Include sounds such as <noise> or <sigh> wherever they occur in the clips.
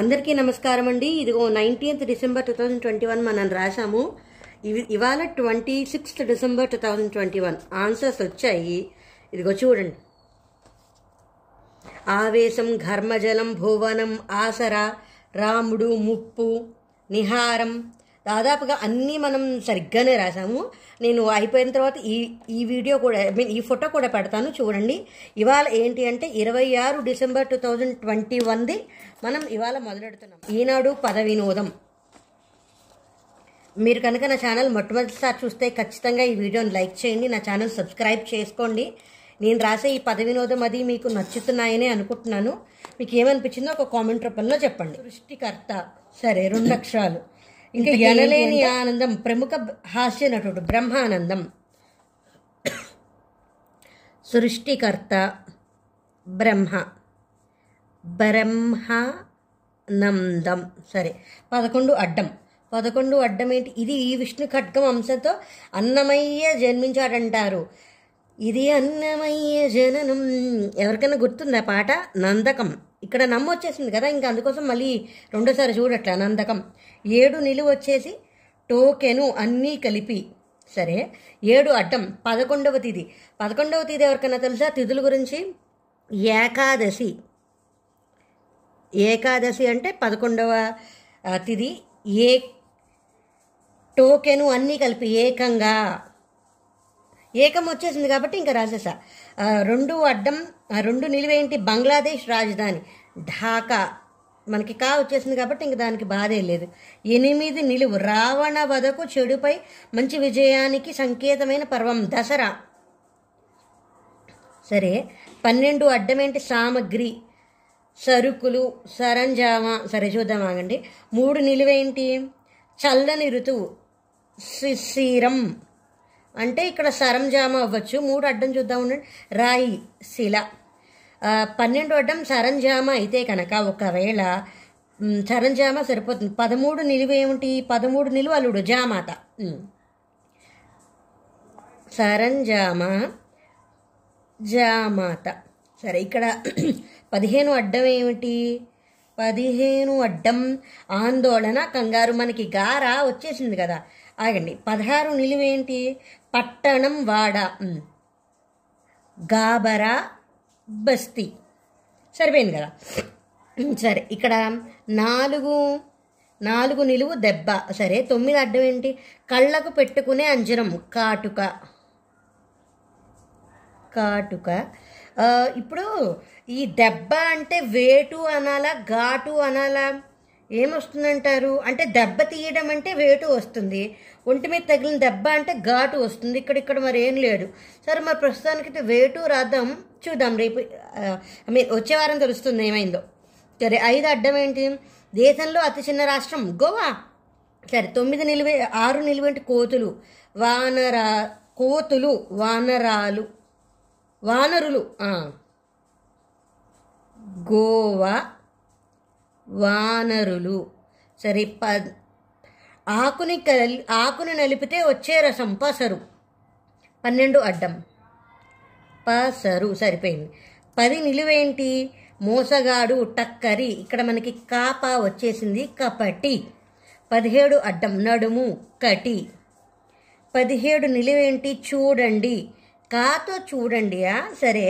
అందరికీ నమస్కారం అండి ఇదిగో nineteenth December two thousand twenty one మనం రాసాము ఇవి ఇవాళ twenty sixth December two thousand twenty one answers వచ్చాయి ఇదిగో చూడండి ఆవేశం ఘర్మజలం భువనం ఆసరా రాముడు ముప్పు నిహారం దాదాపుగా అన్నీ మనం సరిగ్గానే రాసాము నేను అయిపోయిన తర్వాత ఈ ఈ వీడియో కూడా ఐ మీన్ ఈ ఫోటో కూడా పెడతాను చూడండి ఇవాళ ఏంటి అంటే ఇరవై ఆరు డిసెంబర్ టూ థౌజండ్ ట్వంటీ వన్ది మనం ఇవాళ మొదలెడుతున్నాం ఈనాడు పద వినోదం మీరు కనుక నా ఛానల్ మొట్టమొదటిసారి చూస్తే ఖచ్చితంగా ఈ వీడియోని లైక్ చేయండి నా ఛానల్ సబ్స్క్రైబ్ చేసుకోండి నేను రాసే ఈ పద వినోదం అది మీకు నచ్చుతున్నాయని అనుకుంటున్నాను మీకు ఏమనిపించిందో ఒక కామెంట్ రూపంలో చెప్పండి సృష్టికర్త సరే రెండు అక్షరాలు ఇంకా ఎనలేని ఆనందం ప్రముఖ హాస్య నటుడు బ్రహ్మానందం సృష్టికర్త బ్రహ్మ బ్రహ్మానందం సరే పదకొండు అడ్డం పదకొండు అడ్డం ఏంటి ఇది ఈ విష్ణు ఖడ్గం అంశంతో అన్నమయ్య జన్మించాడంటారు ఇది అన్నమయ్య జననం ఎవరికైనా గుర్తుందా పాట నందకం ఇక్కడ నమ్మొచ్చేసింది కదా ఇంకా అందుకోసం మళ్ళీ రెండోసారి చూడట్లే నందకం ఏడు నిలువ వచ్చేసి టోకెను అన్నీ కలిపి సరే ఏడు అడ్డం పదకొండవ తేదీ పదకొండవ తిథి ఎవరికైనా తెలుసా తిథుల గురించి ఏకాదశి ఏకాదశి అంటే పదకొండవ తిథి ఏ టోకెను అన్నీ కలిపి ఏకంగా ఏకం వచ్చేసింది కాబట్టి ఇంకా రాసేసా రెండు అడ్డం రెండు నిలువేంటి బంగ్లాదేశ్ రాజధాని ఢాకా మనకి కా వచ్చేసింది కాబట్టి ఇంక దానికి బాధే లేదు ఎనిమిది నిలువు రావణ వధకు చెడుపై మంచి విజయానికి సంకేతమైన పర్వం దసరా సరే పన్నెండు అడ్డమేంటి సామగ్రి సరుకులు సరంజామా సరే చూద్దాం ఆగండి మూడు నిలువేంటి చల్లని ఋతువు శిశిరం అంటే ఇక్కడ సరంజామ అవ్వచ్చు మూడు అడ్డం చూద్దాం ఉండండి రాయి శిల పన్నెండు అడ్డం సరంజామ అయితే కనుక ఒకవేళ సరంజామ సరిపోతుంది పదమూడు నిలువ ఏమిటి పదమూడు నిలువ అల్లుడు జామాత సరంజామ జామాత సరే ఇక్కడ <clears throat> పదిహేను అడ్డం ఏమిటి పదిహేను అడ్డం ఆందోళన కంగారు మనకి గార వచ్చేసింది కదా ఆగండి పదహారు నిలువేంటి పట్టణం వాడ గాబరా బస్తీ సరిపోయింది కదా సరే ఇక్కడ నాలుగు నాలుగు నిలువు దెబ్బ సరే తొమ్మిది అడ్డం ఏంటి కళ్ళకు పెట్టుకునే అంజనం కాటుక కాటుక ఇప్పుడు ఈ దెబ్బ అంటే వేటు అనాలా ఘాటు అనాలా ఏమొస్తుందంటారు అంటే దెబ్బ తీయడం అంటే వేటు వస్తుంది ఒంటి మీద తగిలిన దెబ్బ అంటే ఘాటు వస్తుంది ఇక్కడ ఇక్కడ మరి ఏం లేడు సరే మరి ప్రస్తుతానికి అయితే వేటు రాద్దాం చూద్దాం రేపు మీ వచ్చే వారం తెలుస్తుంది ఏమైందో సరే ఐదు అడ్డం ఏంటి దేశంలో అతి చిన్న రాష్ట్రం గోవా సరే తొమ్మిది నిలువే ఆరు నిలువేంటి కోతులు వానరా కోతులు వానరాలు వానరులు గోవా వానరులు సరే ప ఆకుని కలి ఆకును నలిపితే వచ్చే రసం పసరు పన్నెండు అడ్డం పసరు సరిపోయింది పది నిలువేంటి మోసగాడు టక్కరి ఇక్కడ మనకి కాప వచ్చేసింది కపటి పదిహేడు అడ్డం నడుము కటి పదిహేడు నిలువేంటి చూడండి కాతో చూడండియా సరే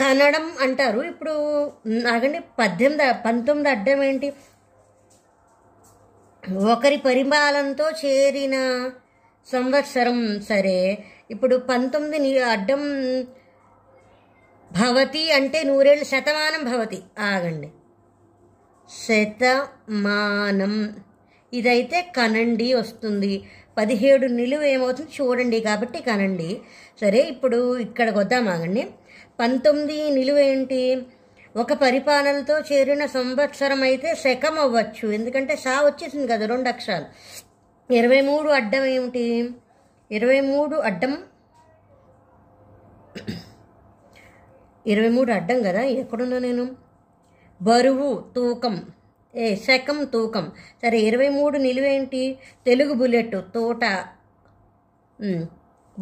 కనడం అంటారు ఇప్పుడు అడగండి పద్దెనిమిది పంతొమ్మిది అడ్డం ఏంటి ఒకరి పరిమాలంతో చేరిన సంవత్సరం సరే ఇప్పుడు పంతొమ్మిది అడ్డం భవతి అంటే నూరేళ్ళు శతమానం భవతి ఆగండి శతమానం ఇదైతే కనండి వస్తుంది పదిహేడు నిలువ ఏమవుతుంది చూడండి కాబట్టి కనండి సరే ఇప్పుడు ఇక్కడికి వద్దాం ఆగండి పంతొమ్మిది నిలువేంటి ఒక పరిపాలనతో చేరిన సంవత్సరం అయితే శకం అవ్వచ్చు ఎందుకంటే సా వచ్చేసింది కదా రెండు అక్షరాలు ఇరవై మూడు అడ్డం ఏమిటి ఇరవై మూడు అడ్డం ఇరవై మూడు అడ్డం కదా ఎక్కడున్నా నేను బరువు తూకం ఏ శకం తూకం సరే ఇరవై మూడు నిలువేంటి తెలుగు బుల్లెట్ తోట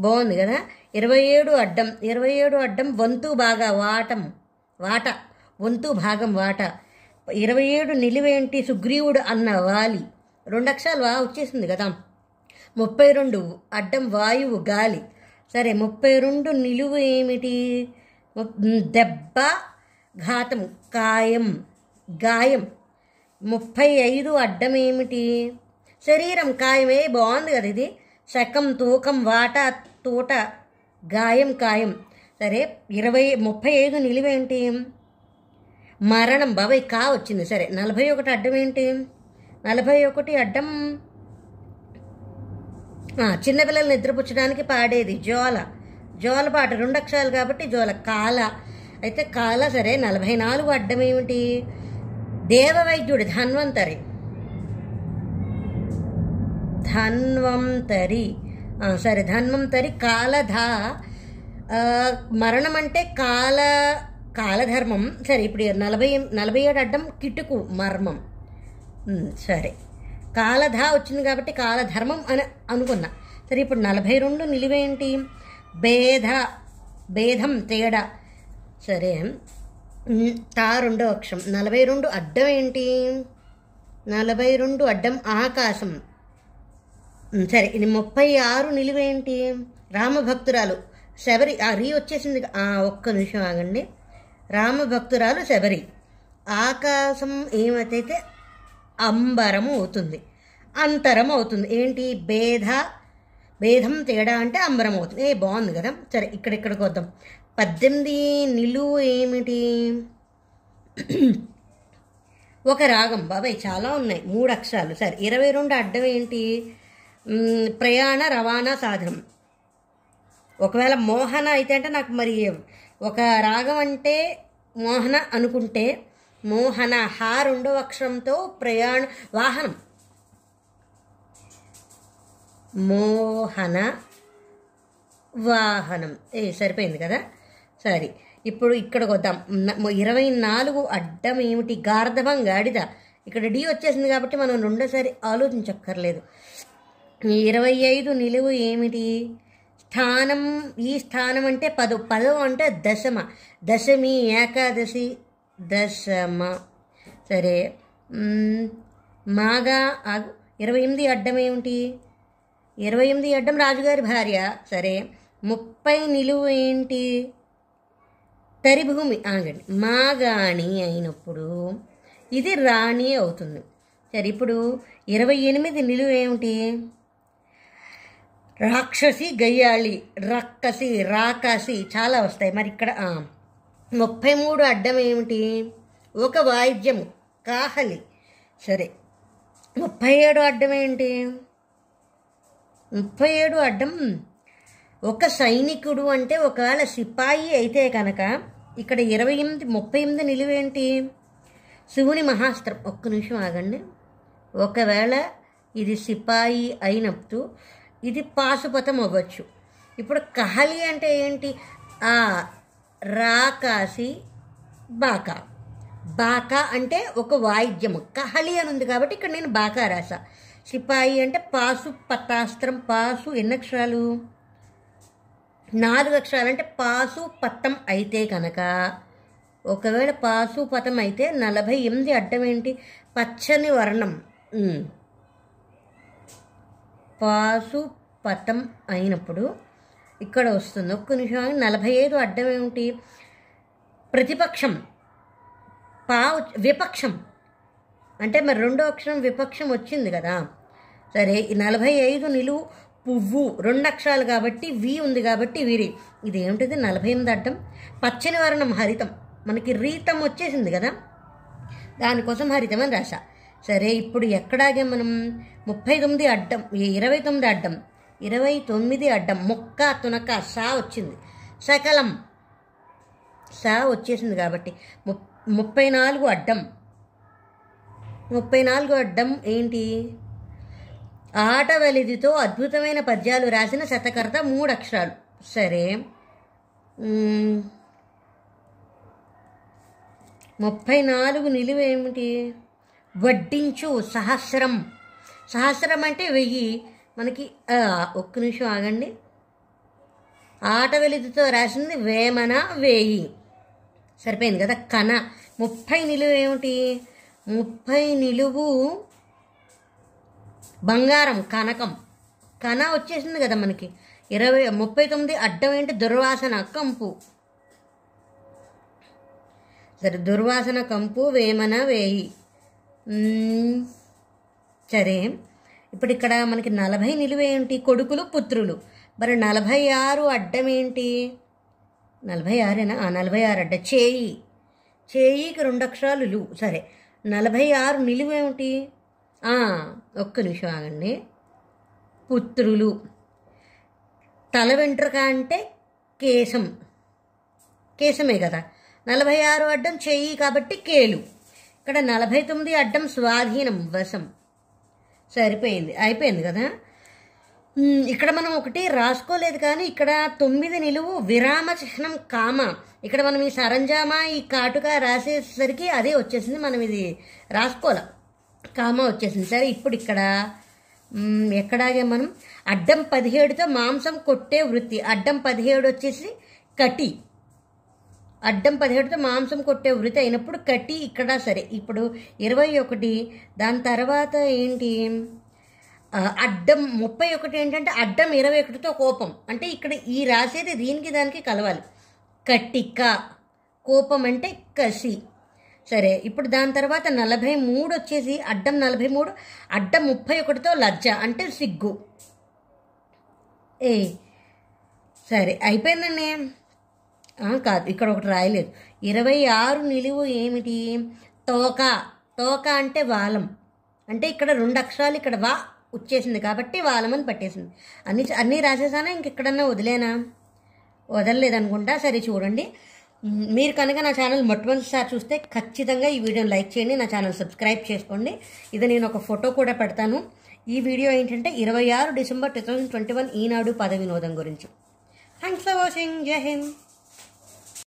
బాగుంది కదా ఇరవై ఏడు అడ్డం ఇరవై ఏడు అడ్డం వంతు బాగా వాటం వాట వంతు భాగం వాట ఇరవై ఏడు నిలువేంటి సుగ్రీవుడు అన్న వాలి రెండు అక్షరాలు వా వచ్చేసింది కదా ముప్పై రెండు అడ్డం వాయువు గాలి సరే ముప్పై రెండు నిలువు ఏమిటి దెబ్బ ఘాతం కాయం గాయం ముప్పై ఐదు అడ్డం ఏమిటి శరీరం కాయమే బాగుంది కదా ఇది శకం తూకం వాట తూట గాయం కాయం సరే ఇరవై ముప్పై ఐదు ఏంటి మరణం బాబాయ్ కా వచ్చింది సరే నలభై ఒకటి అడ్డం ఏంటి నలభై ఒకటి అడ్డం చిన్నపిల్లలు నిద్రపుచ్చడానికి పాడేది జోల జోల పాట రెండు అక్షరాలు కాబట్టి జోల కాల అయితే కాల సరే నలభై నాలుగు అడ్డం ఏమిటి దేవవైద్యుడు ధన్వంతరి ధన్వంతరి సారీ ధన్వం తరి కాలధ మరణం అంటే కాల కాలధర్మం సరే ఇప్పుడు నలభై నలభై ఏడు అడ్డం కిటుకు మర్మం సరే కాలధ వచ్చింది కాబట్టి కాలధర్మం అని అనుకున్నా సరే ఇప్పుడు నలభై రెండు నిలువేంటి భేద భేదం తేడా సరే తా రెండో అక్షరం నలభై రెండు అడ్డం ఏంటి నలభై రెండు అడ్డం ఆకాశం సరే ఇది ముప్పై ఆరు నిలువేంటి రామభక్తురాలు శబరి ఆ రీ వచ్చేసింది ఒక్క నిమిషం ఆగండి రామభక్తురాలు శబరి ఆకాశం ఏమైతే అంబరం అవుతుంది అంతరం అవుతుంది ఏంటి భేద భేదం తేడా అంటే అంబరం అవుతుంది ఏ బాగుంది కదా సరే ఇక్కడ ఇక్కడికి వద్దాం పద్దెనిమిది నిలువు ఏమిటి ఒక రాగం బాబాయ్ చాలా ఉన్నాయి మూడు అక్షరాలు సరే ఇరవై రెండు అడ్డం ఏంటి ప్రయాణ రవాణా సాధనం ఒకవేళ మోహన అయితే అంటే నాకు మరి ఒక రాగం అంటే మోహన అనుకుంటే మోహన హా రెండో అక్షరంతో ప్రయాణ వాహనం మోహన వాహనం ఏ సరిపోయింది కదా సరే ఇప్పుడు ఇక్కడికి వద్దాం ఇరవై నాలుగు అడ్డం ఏమిటి గార్ధవం గాడిద ఇక్కడ డి వచ్చేసింది కాబట్టి మనం రెండోసారి ఆలోచించక్కర్లేదు ఇరవై ఐదు నిలువు ఏమిటి స్థానం ఈ స్థానం అంటే పదు పదవు అంటే దశమ దశమి ఏకాదశి దశమ సరే మాగా ఇరవై ఎనిమిది అడ్డం ఏమిటి ఇరవై ఎనిమిది అడ్డం రాజుగారి భార్య సరే ముప్పై నిలువు ఏంటి తరిభూమి ఆగండి మాగాణి అయినప్పుడు ఇది రాణి అవుతుంది సరే ఇప్పుడు ఇరవై ఎనిమిది నిలువు ఏమిటి రాక్షసి గయ్యాళి రక్కసి రాకాసి చాలా వస్తాయి మరి ఇక్కడ ముప్పై మూడు అడ్డం ఏమిటి ఒక వాయిద్యము కాహలి సరే ముప్పై ఏడు అడ్డం ఏంటి ముప్పై ఏడు అడ్డం ఒక సైనికుడు అంటే ఒకవేళ సిపాయి అయితే కనుక ఇక్కడ ఇరవై ఎనిమిది ముప్పై ఎనిమిది నిలువేంటి శివుని మహాస్త్రం ఒక్క నిమిషం ఆగండి ఒకవేళ ఇది సిపాయి అయినప్పుడు ఇది పాశుపతం అవ్వచ్చు ఇప్పుడు కహలి అంటే ఏంటి ఆ రా కాసి బాకా బాకా అంటే ఒక వాయిద్యము కహలి అని ఉంది కాబట్టి ఇక్కడ నేను బాకా రాసా సిపాయి అంటే పాసు పతాస్త్రం పాసు ఎన్ని అక్షరాలు నాలుగు అక్షరాలు అంటే పాసు పత్తం అయితే కనుక ఒకవేళ పాసు పతం అయితే నలభై ఎనిమిది అడ్డం ఏంటి పచ్చని వర్ణం పాశుపతం అయినప్పుడు ఇక్కడ వస్తుంది ఒక్క నిమిషం నలభై ఐదు అడ్డం ఏమిటి ప్రతిపక్షం పా విపక్షం అంటే మరి రెండో అక్షరం విపక్షం వచ్చింది కదా సరే నలభై ఐదు నిలువు పువ్వు రెండు అక్షరాలు కాబట్టి వి ఉంది కాబట్టి విరి ఇది ఏమిటిది నలభై ఎనిమిది అడ్డం పచ్చని వర్ణం హరితం మనకి రీతం వచ్చేసింది కదా దానికోసం హరితం అని రాశా సరే ఇప్పుడు ఎక్కడాగే మనం ముప్పై తొమ్మిది అడ్డం ఇరవై తొమ్మిది అడ్డం ఇరవై తొమ్మిది అడ్డం ముక్క తునక సా వచ్చింది సకలం సా వచ్చేసింది కాబట్టి ముప్పై నాలుగు అడ్డం ముప్పై నాలుగు అడ్డం ఏంటి ఆటవలిదితో అద్భుతమైన పద్యాలు రాసిన శతకర్త మూడు అక్షరాలు సరే ముప్పై నాలుగు నిలువ ఏమిటి వడ్డించు సహస్రం సహస్రం అంటే వెయ్యి మనకి ఒక్క నిమిషం ఆగండి ఆట వెలుతుతో రాసింది వేమన వేయి సరిపోయింది కదా కణ ముప్పై నిలువు ఏమిటి ముప్పై నిలువు బంగారం కనకం కణ వచ్చేసింది కదా మనకి ఇరవై ముప్పై తొమ్మిది అడ్డం ఏంటి దుర్వాసన కంపు సరే దుర్వాసన కంపు వేమన వేయి సరే ఇప్పుడు ఇక్కడ మనకి నలభై నిలువేంటి కొడుకులు పుత్రులు మరి నలభై ఆరు అడ్డం ఏంటి నలభై ఆరేనా నలభై ఆరు అడ్డ చేయి చేయికి రెండు అక్షరాలు లు సరే నలభై ఆరు నిలువేమిటి ఒక్క నిమిషం ఆగండి పుత్రులు తల వెంట్రుక అంటే కేశం కేశమే కదా నలభై ఆరు అడ్డం చెయ్యి కాబట్టి కేలు ఇక్కడ నలభై తొమ్మిది అడ్డం స్వాధీనం వశం సరిపోయింది అయిపోయింది కదా ఇక్కడ మనం ఒకటి రాసుకోలేదు కానీ ఇక్కడ తొమ్మిది నిలువు విరామ చిహ్నం కామ ఇక్కడ మనం ఈ సరంజామా ఈ కాటుక రాసేసరికి అదే వచ్చేసింది మనం ఇది రాసుకోలే కామ వచ్చేసింది సరే ఇప్పుడు ఇక్కడ ఎక్కడాగే మనం అడ్డం పదిహేడుతో మాంసం కొట్టే వృత్తి అడ్డం పదిహేడు వచ్చేసి కటి అడ్డం పదిహేడుతో మాంసం కొట్టే వృత్తి అయినప్పుడు కట్టి ఇక్కడ సరే ఇప్పుడు ఇరవై ఒకటి దాని తర్వాత ఏంటి అడ్డం ముప్పై ఒకటి ఏంటంటే అడ్డం ఇరవై ఒకటితో కోపం అంటే ఇక్కడ ఈ రాసేది దీనికి దానికి కలవాలి కట్టిక కోపం అంటే కసి సరే ఇప్పుడు దాని తర్వాత నలభై మూడు వచ్చేసి అడ్డం నలభై మూడు అడ్డం ముప్పై ఒకటితో లజ్జ అంటే సిగ్గు ఏ సరే అయిపోయిందండి కాదు ఇక్కడ ఒకటి రాయలేదు ఇరవై ఆరు నిలువు ఏమిటి తోక తోక అంటే వాలం అంటే ఇక్కడ రెండు అక్షరాలు ఇక్కడ వా వచ్చేసింది కాబట్టి వాలం అని పట్టేసింది అన్ని అన్నీ రాసేసానా ఇంకెక్కడన్నా వదిలేనా అనుకుంటా సరే చూడండి మీరు కనుక నా ఛానల్ మొట్టమొదటిసారి చూస్తే ఖచ్చితంగా ఈ వీడియోని లైక్ చేయండి నా ఛానల్ సబ్స్క్రైబ్ చేసుకోండి ఇది నేను ఒక ఫోటో కూడా పెడతాను ఈ వీడియో ఏంటంటే ఇరవై ఆరు December two thousand twenty one Eenadu పద వినోదం గురించి థ్యాంక్స్ ఫర్ వాచింగ్ జై హింద్